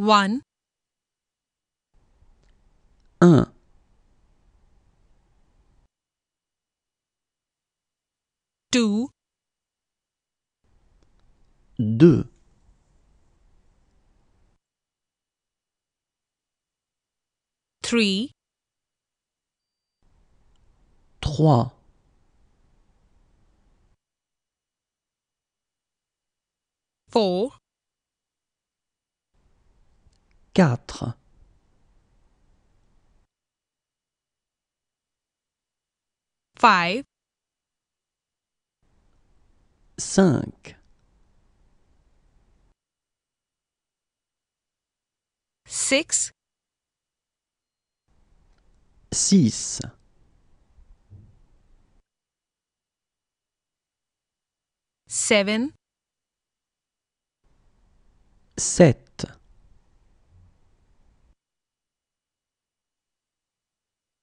1 Un. Uh. 2 Deux. 3 Trois. 4 4 5 5 6 6 7 7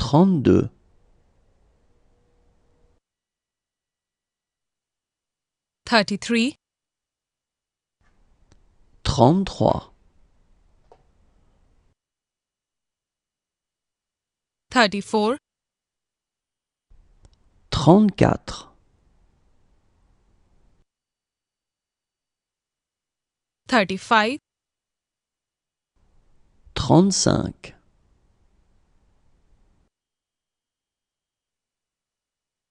trente-deux. 33 three Trente-trois. trente Trente-quatre. Trente-cinq.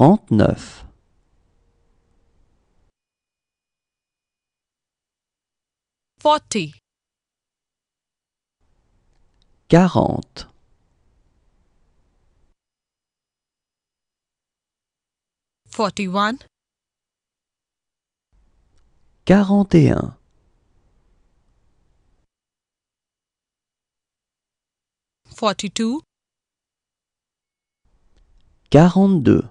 trente-neuf. Forty. Quarante. Forty-one. Quarante et un. quarante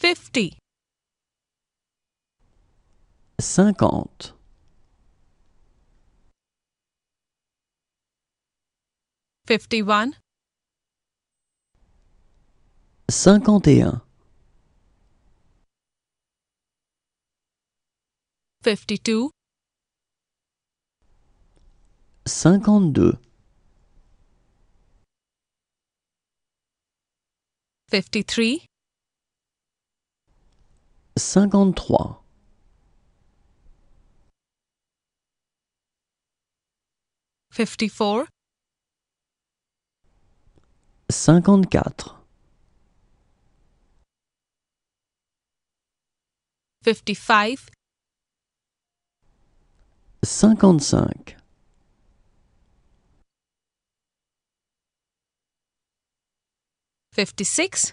fifty. Cinquante. Fifty-one. Cinquante et un. Fifty-two. Cinquante-deux. Fifty-three. 53 54 54 55 55 56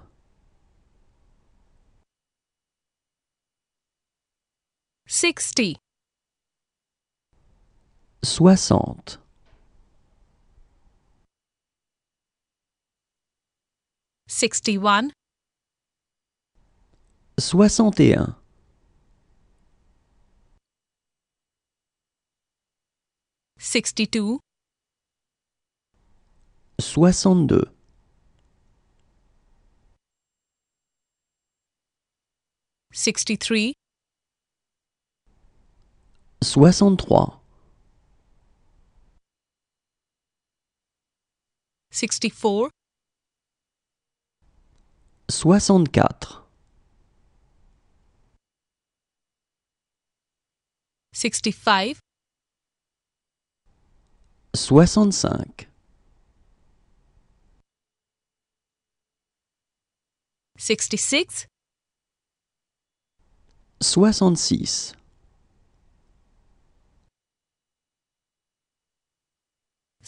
sixty. Soixante. Sixty-one. Soixante et un. Sixty-two. Soixante-deux. Sixty-three. 63 64 64 65 65 66 66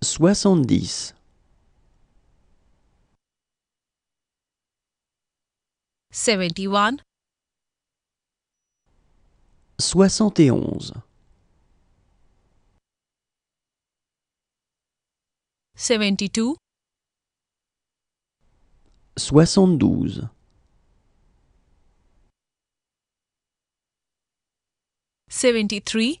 70 71 71 72 72 73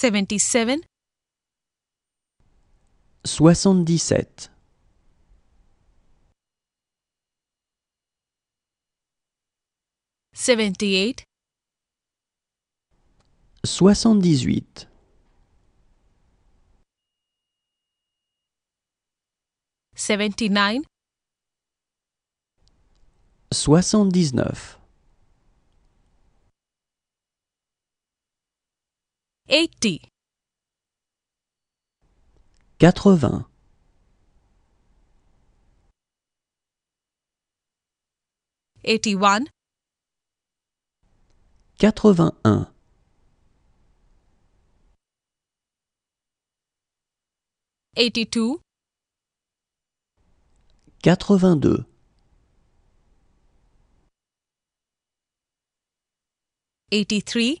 77 77 78 78 79 79 80, 80 81 81 82 82 83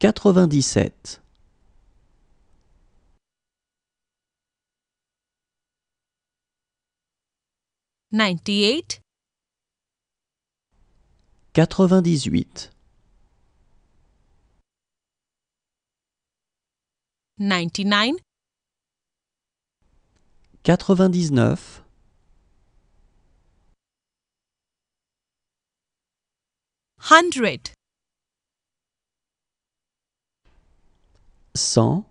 97 98 98 99 99 100 100